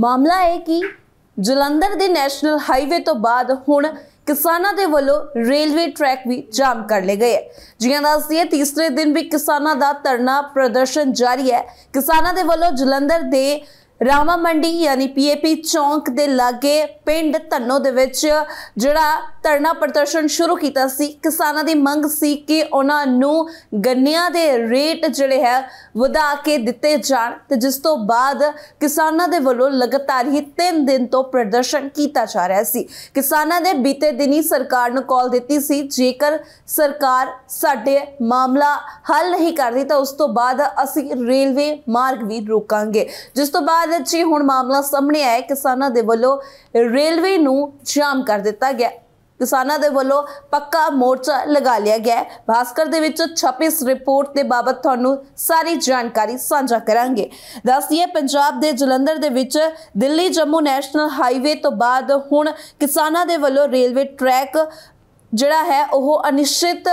ਮਾਮਲਾ ਹੈ ਕਿ ਜਲੰਧਰ ਦੇ ਨੈਸ਼ਨਲ ਹਾਈਵੇ ਤੋਂ ਬਾਅਦ ਹੁਣ ਕਿਸਾਨਾਂ ਦੇ ਵੱਲੋਂ ਰੇਲਵੇ ਟਰੈਕ ਵੀ ਜਾਮ ਕਰ ਲਏ ਗਏ ਜਿਵੇਂ ਦੱਸਦੀ ਹੈ ਤੀਸਰੇ ਦਿਨ ਵੀ ਕਿਸਾਨਾਂ ਦਾ ਧਰਨਾ ਪ੍ਰਦਰਸ਼ਨ ਜਾਰੀ ਹੈ ਕਿਸਾਨਾਂ ਦੇ ਵੱਲੋਂ ਜਲੰਧਰ ਦੇ ਰਾਮਾ ਮੰਡੀ ਯਾਨੀ ਪੀਏਪੀ ਚੌਂਕ ਦੇ ਲਾਗੇ ਪਿੰਡ ਧੰਨੋ ਦੇ ਵਿੱਚ ਜਿਹੜਾ ਧਰਨਾ ਪ੍ਰਦਰਸ਼ਨ ਸ਼ੁਰੂ ਕੀਤਾ ਸੀ ਕਿਸਾਨਾਂ ਦੀ ਮੰਗ ਸੀ ਕਿ ਉਹਨਾਂ ਨੂੰ ਗੰਨਿਆਂ ਦੇ ਰੇਟ ਜਿਹੜੇ ਹੈ ਵਧਾ ਕੇ ਦਿੱਤੇ ਜਾਣ ਤੇ ਜਿਸ ਤੋਂ ਬਾਅਦ ਕਿਸਾਨਾਂ ਦੇ ਵੱਲੋਂ ਲਗਾਤਾਰ ਹੀ 3 ਦਿਨ ਤੋਂ ਪ੍ਰਦਰਸ਼ਨ ਕੀਤਾ ਜਾ ਰਿਹਾ ਸੀ ਕਿਸਾਨਾਂ ਨੇ ਬੀਤੇ ਦਿਨੀ ਸਰਕਾਰ ਨੂੰ ਕਾਲ ਦਿੱਤੀ ਸੀ ਜੇਕਰ ਸਰਕਾਰ ਸਾਡੇ ਮਾਮਲਾ ਹੱਲ ਨਹੀਂ ਕਰਦੀ ਤਾਂ ਉਸ ਤੋਂ ਬਾਅਦ ਅਸੀਂ ਰੇਲਵੇ ਮਾਰਗ ਵੀ ਰੋਕਾਂਗੇ ਜਿਸ ਤੋਂ ਬਾਅਦ ਜੀ ਹੁਣ ਮਾਮਲਾ ਸਾਹਮਣੇ ਆਇਆ ਕਿਸਾਨਾਂ ਦੇ ਵੱਲੋਂ ਰੇਲਵੇ ਨੂੰ ਜਾਮ ਕਰ ਦਿੱਤਾ ਗਿਆ ਕਿਸਾਨਾਂ ਦੇ ਵੱਲੋਂ ਪੱਕਾ ਮੋਰਚਾ ਲਗਾ ਲਿਆ ਗਿਆ ਹੈ ਭਾਸਕਰ ਦੇ ਵਿੱਚ ਛਪੀ ਇਸ ਰਿਪੋਰਟ ਦੇ ਬਾਬਤ ਤੁਹਾਨੂੰ ਸਾਰੀ ਜਾਣਕਾਰੀ ਸਾਂਝਾ ਕਰਾਂਗੇ ਹੈ ਪੰਜਾਬ ਦੇ ਜਲੰਧਰ ਦੇ ਵਿੱਚ ਦਿੱਲੀ ਜੰਮੂ ਨੈਸ਼ਨਲ ਹਾਈਵੇ ਤੋਂ ਬਾਅਦ ਹੁਣ ਕਿਸਾਨਾਂ ਦੇ ਵੱਲੋਂ ਰੇਲਵੇ ਟਰੈਕ ਜਿਹੜਾ ਹੈ ਉਹ ਅਨਿਸ਼ਚਿਤ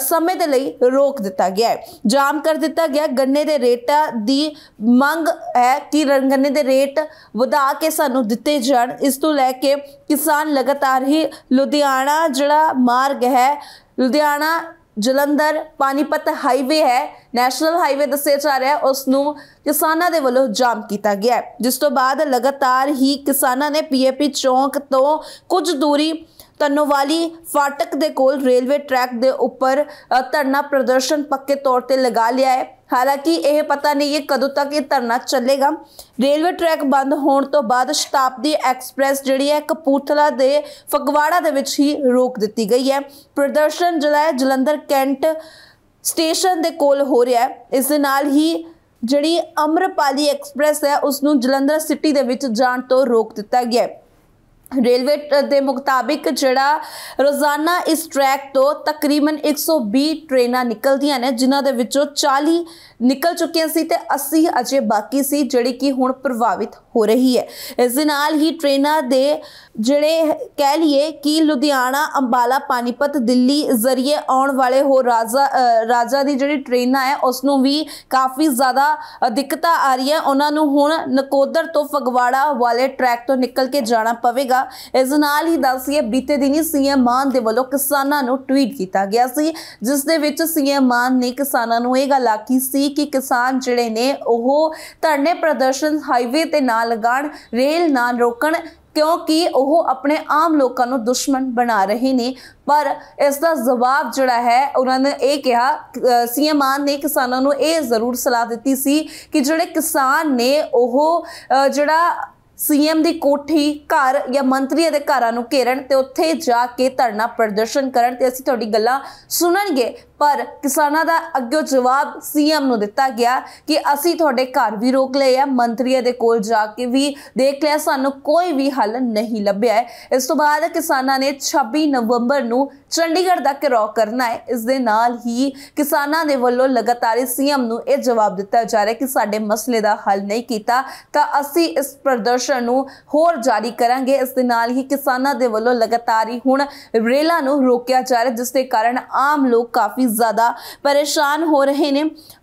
ਸਮੇਂ ਦੇ ਲਈ ਰੋਕ ਦਿੱਤਾ ਗਿਆ ਹੈ ਜਾਮ ਕਰ ਦਿੱਤਾ ਗਿਆ ਗੰਨੇ ਦੇ ਰੇਟਾਂ ਦੀ ਮੰਗ ਹੈ ਕਿ ਗੰਨੇ ਦੇ ਰੇਟ ਵਧਾ ਕੇ ਸਾਨੂੰ ਦਿੱਤੇ ਜਾਣ ਇਸ ਤੋਂ ਲੈ ਕੇ ਕਿਸਾਨ ਲਗਾਤਾਰ ਹੀ ਲੁਧਿਆਣਾ ਜਿਹੜਾ ਮਾਰਗ ਹੈ ਲੁਧਿਆਣਾ ਜਲੰਧਰ ਪਾਨੀਪਤ ਹਾਈਵੇ ਹੈ ਨੈਸ਼ਨਲ ਹਾਈਵੇ ਦੱਸਿਆ ਜਾ ਰਿਹਾ ਉਸ ਨੂੰ ਕਿਸਾਨਾਂ ਦੇ ਵੱਲੋਂ ਜਾਮ ਕੀਤਾ ਗਿਆ ਜਿਸ ਤੋਂ ਬਾਅਦ ਲਗਾਤਾਰ ਹੀ ਕਿਸਾਨਾਂ ਨੇ ਪੀਏਪੀ ਚੌਂਕ ਤੋਂ ਕੁਝ ਦੂਰੀ ਤਨੋਵਾਲੀ ਫਾਟਕ ਦੇ ਕੋਲ ਰੇਲਵੇ ਟਰੈਕ ਦੇ ਉੱਪਰ ਧਰਨਾ ਪ੍ਰਦਰਸ਼ਨ ਪੱਕੇ ਤੌਰ ਤੇ ਲਗਾ ਲਿਆ ਹੈ ਹਾਲਾਂਕਿ ਇਹ ਪਤਾ ਨਹੀਂ ਇਹ ਕਦੋਂ ਤੱਕ ਇਹ ਧਰਨਾ ਚੱਲੇਗਾ ਰੇਲਵੇ ਟਰੈਕ ਬੰਦ ਹੋਣ ਤੋਂ ਬਾਅਦ ਸ਼ਤਾਬਦੀ ਐਕਸਪ੍ਰੈਸ ਜਿਹੜੀ ਹੈ ਕਪੂਰਥਲਾ ਦੇ ਫਗਵਾੜਾ ਦੇ ਵਿੱਚ ਹੀ ਰੋਕ ਦਿੱਤੀ ਗਈ ਹੈ ਪ੍ਰਦਰਸ਼ਨ ਜਿਹੜਾ ਜਲੰਧਰ ਕੈਂਟ ਸਟੇਸ਼ਨ ਦੇ ਕੋਲ ਹੋ ਰਿਹਾ ਹੈ ਇਸ ਦੇ ਨਾਲ ਹੀ ਜਿਹੜੀ ਅਮਰਪਾਲੀ ਐਕਸਪ੍ਰੈਸ ਹੈ ਉਸ ਨੂੰ ਜਲੰਧਰ ਸਿਟੀ ਦੇ ਵਿੱਚ ਜਾਣ ਤੋਂ ਰੋਕ ਦਿੱਤਾ ਗਿਆ ਹੈ ਰੇਲਵੇ ਦੇ ਮੁਤਾਬਿਕ ਜਿਹੜਾ ਰੋਜ਼ਾਨਾ ਇਸ ਟਰੈਕ ਤੋਂ ਤਕਰੀਬਨ 120 ਟ੍ਰੇਨਾਂ ਨਿਕਲਦੀਆਂ ਨੇ ਜਿਨ੍ਹਾਂ ਦੇ ਵਿੱਚੋਂ 40 ਨਿਕਲ ਚੁੱਕੀਆਂ ਸੀ ਤੇ 80 ਅਜੇ ਬਾਕੀ ਸੀ ਜਿਹੜੀ ਕਿ ਹੁਣ ਪ੍ਰਭਾਵਿਤ ਹੋ ਰਹੀ ਹੈ ਇਸ ਦੇ ਨਾਲ ਹੀ ਟ੍ਰੇਨਾਂ ਦੇ ਜਿਹੜੇ ਕਹਿ ਲਈਏ ਕਿ ਲੁਧਿਆਣਾ ਅੰਬਾਲਾ ਪਾਨੀਪਤ ਦਿੱਲੀ ਜ਼ਰੀਏ ਆਉਣ ਵਾਲੇ ਹੋ ਰਾਜਾ ਰਾਜਾ ਦੀ ਜਿਹੜੀ ਟ੍ਰੇਨਾਂ ਹੈ ਉਸ ਨੂੰ ਵੀ ਕਾਫੀ ਜ਼ਿਆਦਾ ਦਿੱਕਤਾਂ ਆ ਰਹੀਆਂ ਉਹਨਾਂ ਨੂੰ ਹੁਣ ਨਕੋਦਰ ਤੋਂ ਫਗਵਾੜਾ ਵਾਲੇ ਟਰੈਕ ਤੋਂ ਨਿਕਲ ਕੇ ਜਾਣਾ ਪਵੇਗਾ ਇਸ ਨਾਲ ਹੀ ਦੱਸੀਏ ਬੀਤੇ ਦਿਨੀ ਸੀਐਮ ਮਾਨ ਦੇ ਵੱਲੋਂ ਕਿਸਾਨਾਂ ਨੂੰ ਟਵੀਟ ਕੀਤਾ ਗਿਆ ਸੀ ਜਿਸ ਦੇ ਵਿੱਚ ਸੀਐਮ ਮਾਨ ਨੇ ਕਿਸਾਨਾਂ ਨੂੰ ਇਹ ਗੱਲ ਆਖੀ ਸੀ ਸੀ ਕਿ ਕਿਸਾਨ ਜਿਹੜੇ ਨੇ ਉਹ ਧਰਨੇ ਪ੍ਰਦਰਸ਼ਨ ਹਾਈਵੇ ਤੇ ਨਾ ਲਗਾਣ ਰੇਲ ਨਾ ਰੋਕਣ ਕਿਉਂਕਿ ਉਹ ਆਪਣੇ ਆਮ ਲੋਕਾਂ ਨੂੰ ਦੁਸ਼ਮਣ ਬਣਾ ਰਹੇ ਨੇ ਪਰ ਇਸ ਦਾ ਜਵਾਬ ਜਿਹੜਾ ਹੈ ਉਹਨਾਂ ਨੇ ਇਹ ਕਿਹਾ ਸੀਐਮ ਆਨ ਨੇ ਕਿਸਾਨਾਂ ਨੂੰ ਇਹ ਜ਼ਰੂਰ ਸਲਾਹ ਦਿੱਤੀ ਸੀ ਕਿ ਜਿਹੜੇ ਕਿਸਾਨ ਨੇ ਉਹ ਜਿਹੜਾ ਸੀਐਮ ਦੀ ਕੋਠੀ ਘਰ ਜਾਂ ਮੰਤਰੀਆਂ ਦੇ ਘਰਾਂ ਨੂੰ ਘੇਰਨ ਤੇ ਉੱਥੇ ਜਾ ਕੇ ਧਰਨਾ ਪ੍ਰਦਰਸ਼ਨ ਕਰਨ ਤੇ ਅਸੀਂ ਤੁਹਾਡੀ ਗੱਲਾਂ ਸੁਣਨਗੇ ਪਰ ਕਿਸਾਨਾਂ ਦਾ ਅੱਗੇ ਜਵਾਬ ਸੀਐਮ ਨੂੰ ਦਿੱਤਾ ਗਿਆ ਕਿ ਅਸੀਂ ਤੁਹਾਡੇ ਘਰ ਵੀ ਰੋਕ ਲਏ ਆ ਮੰਤਰੀਆਂ ਦੇ ਕੋਲ ਜਾ ਕੇ ਵੀ ਦੇਖ ਲਿਆ ਸਾਨੂੰ ਕੋਈ ਵੀ ਹੱਲ ਨਹੀਂ ਲੱਭਿਆ ਇਸ ਤੋਂ ਬਾਅਦ ਕਿਸਾਨਾਂ ਨੇ 26 ਨਵੰਬਰ ਨੂੰ ਚੰਡੀਗੜ੍ਹ ਦਾ ਘਿਰਾਓ ਕਰਨਾ ਹੈ ਇਸ ਦੇ ਨਾਲ ਹੀ ਕਿਸਾਨਾਂ ਦੇ ਵੱਲੋਂ ਲਗਾਤਾਰ ਸੀਐਮ ਨੂੰ ਇਹ ਜਵਾਬ ਦਿੱਤਾ ਜਾ ਰਿਹਾ ਕਿ ਸਾਡੇ ਮਸਲੇ ਦਾ ਹੱਲ ਨਹੀਂ ਕੀਤਾ ਤਾਂ ਅਸੀਂ ਇਸ ਪ੍ਰਦਰਸ਼ਨ ਪ੍ਰਦਰਸ਼ਨ ਨੂੰ ਹੋਰ ਜਾਰੀ ਕਰਾਂਗੇ ਇਸ ਦੇ ਨਾਲ ਹੀ ਕਿਸਾਨਾਂ ਦੇ ਵੱਲੋਂ ਲਗਾਤਾਰ ਹੀ ਹੁਣ ਰੇਲਾਂ ਨੂੰ ਰੋਕਿਆ ਜਾ ਰਿਹਾ ਜਿਸ ਦੇ ਕਾਰਨ ਆਮ ਲੋਕ ਕਾਫੀ ਜ਼ਿਆਦਾ ਪਰੇਸ਼ਾਨ ਹੋ ਰਹੇ ਨੇ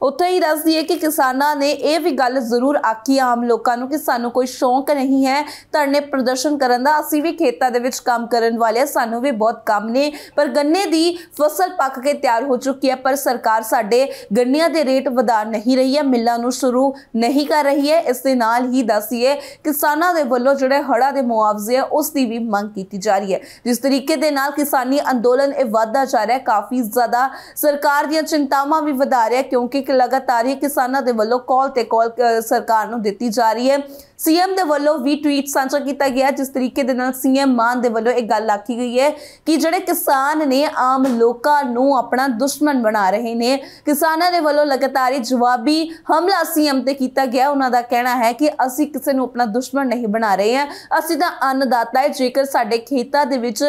ਉੱਥੇ ਹੀ ਦੱਸਦੀ ਹੈ ਕਿ ਕਿਸਾਨਾਂ ਨੇ ਇਹ ਵੀ ਗੱਲ ਜ਼ਰੂਰ ਆਕੀ ਆਮ ਲੋਕਾਂ ਨੂੰ ਕਿ ਸਾਨੂੰ ਕੋਈ ਸ਼ੌਂਕ ਨਹੀਂ ਹੈ ਧਰਨੇ ਪ੍ਰਦਰਸ਼ਨ ਕਰਨ ਦਾ ਅਸੀਂ ਵੀ ਖੇਤਾਂ ਦੇ ਵਿੱਚ ਕੰਮ ਕਰਨ ਵਾਲੇ ਸਾਨੂੰ ਵੀ ਬਹੁਤ ਕੰਮ ਨੇ ਪਰ ਗੰਨੇ ਦੀ ਫਸਲ ਪੱਕ ਕੇ ਤਿਆਰ ਹੋ ਚੁੱਕੀ ਹੈ ਪਰ ਸਰਕਾਰ ਸਾਡੇ ਗੰਨਿਆਂ ਦੇ ਰੇਟ ਵਧਾ ਨਹੀਂ ਰਹੀ ਹੈ ਮਿੱਲਾਂ ਨੂੰ ਸ਼ੁਰੂ ਨਹੀਂ ਕਰ ਰਹੀ ਹੈ ਇਸ ਦੇ ਨਾਲ ਹੀ ਦੱਸੀਏ ਕਿ ਕਿਸਾਨਾਂ ਦੇ ਵੱਲੋਂ ਜਿਹੜੇ ਹੜਾ ਦੇ ਮੁਆਵਜ਼ੇ ਆ ਉਸ ਦੀ ਵੀ ਮੰਗ ਕੀਤੀ ਜਾ ਰਹੀ ਹੈ ਜਿਸ ਤਰੀਕੇ ਦੇ ਨਾਲ ਕਿਸਾਨੀ ਅੰਦੋਲਨ ਇਹ ਵਧਦਾ ਜਾ ਰਿਹਾ ਹੈ ਕਾਫੀ ਜ਼ਿਆਦਾ ਸਰਕਾਰ ਦੀਆਂ ਚਿੰਤਾਵਾਂ ਵੀ ਵਧਾ ਰਿਹਾ ਕਿਉਂਕਿ ਲਗਾਤਾਰ ਹੀ ਕਿਸਾਨਾਂ ਦੇ ਵੱਲੋਂ ਕਾਲ ਤੇ ਕਾਲ ਸਰਕਾਰ ਨੂੰ ਦਿੱਤੀ ਜਾ ਰਹੀ ਹੈ ਸੀਐਮ ਦੇ ਵੱਲੋਂ ਵੀ ਟਵੀਟ ਸਾਂਝਾ ਕੀਤਾ ਗਿਆ ਜਿਸ ਤਰੀਕੇ ਦੇ ਨਾਲ ਸੀਐਮ ਮਾਨ ਦੇ ਵੱਲੋਂ ਇਹ ਗੱਲ ਆਖੀ ਗਈ ਹੈ ਕਿ ਜਿਹੜੇ ਕਿਸਾਨ ਨੇ ਆਮ ਲੋਕਾਂ ਨੂੰ ਆਪਣਾ ਦੁਸ਼ਮਣ ਬਣਾ ਰਹੇ ਨੇ ਕਿਸਾਨਾਂ ਦੇ ਵੱਲੋਂ ਲਗਾਤਾਰ ਜਵਾਬੀ ਹਮਲਾ ਸੀਐਮ ਤੇ ਕੀਤਾ ਗਿਆ ਉਹਨਾਂ ਦਾ ਕਹਿਣਾ ਹੈ ਕਿ ਅਸੀਂ ਕਿਸੇ ਨੂੰ ਆਪਣਾ ਦੁਸ਼ਮਣ ਜਾਨਵਰ ਨਹੀਂ ਬਣਾ ਰਹੇ ਆ ਅਸੀਂ ਤਾਂ ਅੰਨਦਾਤਾ ਹੈ ਜੇਕਰ ਸਾਡੇ ਖੇਤਾਂ ਦੇ ਵਿੱਚ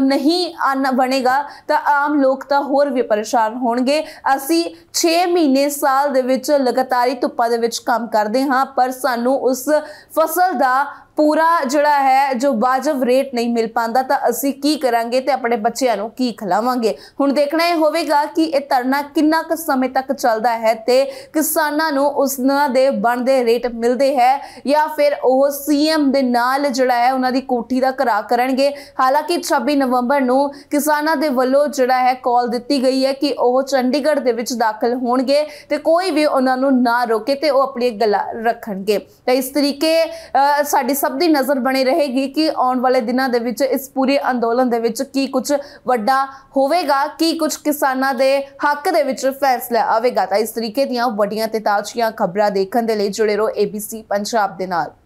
ਨਹੀਂ ਅੰਨ ਬਣੇਗਾ ਤਾਂ ਆਮ ਲੋਕ ਤਾਂ ਹੋਰ ਵੀ ਪਰੇਸ਼ਾਨ ਹੋਣਗੇ ਅਸੀਂ 6 ਮਹੀਨੇ ਸਾਲ ਦੇ ਵਿੱਚ ਲਗਾਤਾਰੀ ਧੁੱਪਾਂ ਦੇ ਵਿੱਚ ਕੰਮ ਕਰਦੇ ਹਾਂ ਪਰ ਸਾਨੂੰ ਉਸ ਫਸਲ ਦਾ ਪੂਰਾ ਜਿਹੜਾ ਹੈ ਜੋ ਵਾਜਬ ਰੇਟ ਨਹੀਂ ਮਿਲ ਪਾਂਦਾ ਤਾਂ ਅਸੀਂ ਕੀ ਕਰਾਂਗੇ ਤੇ ਆਪਣੇ ਬੱਚਿਆਂ ਨੂੰ ਕੀ ਖਿਲਾਵਾਂਗੇ ਹੁਣ ਦੇਖਣਾ ਇਹ ਹੋਵੇਗਾ ਕਿ ਇਹ ਧਰਨਾ ਕਿੰਨਾ ਕੁ ਸਮੇਂ ਤੱਕ ਚੱਲਦਾ ਹੈ ਤੇ ਕਿਸਾਨਾਂ ਨੂੰ ਉਸਨਾਂ ਦੇ ਬਣਦੇ ਰੇਟ ਮਿਲਦੇ ਹੈ ਜਾਂ ਫਿਰ ਉਹ ਸੀਐਮ ਦੇ ਨਾਲ ਜਿਹੜਾ ਹੈ ਉਹਨਾਂ ਦੀ ਕੋਠੀ ਦਾ ਘਰਾ ਕਰਨਗੇ ਹਾਲਾਂਕਿ 26 ਨਵੰਬਰ ਨੂੰ ਕਿਸਾਨਾਂ ਦੇ ਵੱਲੋਂ ਜਿਹੜਾ ਹੈ ਕਾਲ ਦਿੱਤੀ ਗਈ ਹੈ ਕਿ ਉਹ ਚੰਡੀਗੜ੍ਹ ਦੇ ਵਿੱਚ ਦਾਖਲ ਹੋਣਗੇ ਤੇ ਕੋਈ ਵੀ ਉਹਨਾਂ ਨੂੰ ਨਾ ਰੋਕੇ ਤੇ ਉਹ ਆਪਣੀ ਗੱਲਾਂ ਰੱਖਣਗੇ ਤਾਂ ਇਸ ਤਰੀਕੇ ਸਾਡੀ ਸਭ ਦੀ ਨਜ਼ਰ ਬਣੀ ਰਹੇਗੀ ਕਿ ਆਉਣ ਵਾਲੇ ਦਿਨਾਂ ਦੇ ਵਿੱਚ ਇਸ ਪੂਰੇ ਅੰਦੋਲਨ ਦੇ ਵਿੱਚ ਕੀ ਕੁਝ ਵੱਡਾ ਹੋਵੇਗਾ ਕੀ ਕੁਝ ਕਿਸਾਨਾਂ ਦੇ ਹੱਕ ਦੇ ਵਿੱਚ ਫੈਸਲਾ ਆਵੇਗਾ ਤਾਂ ਇਸ ਤਰੀਕੇ ਦੀਆਂ ਵੱਡੀਆਂ ਤੇ ਤਾਜ਼ੀਆਂ ਖਬਰਾਂ ਦੇਖਣ ਦੇ ਲਈ ਜੁੜੇ ਰਹੋ ABC ਪੰਜਾਬ ਦੇ ਨਾਲ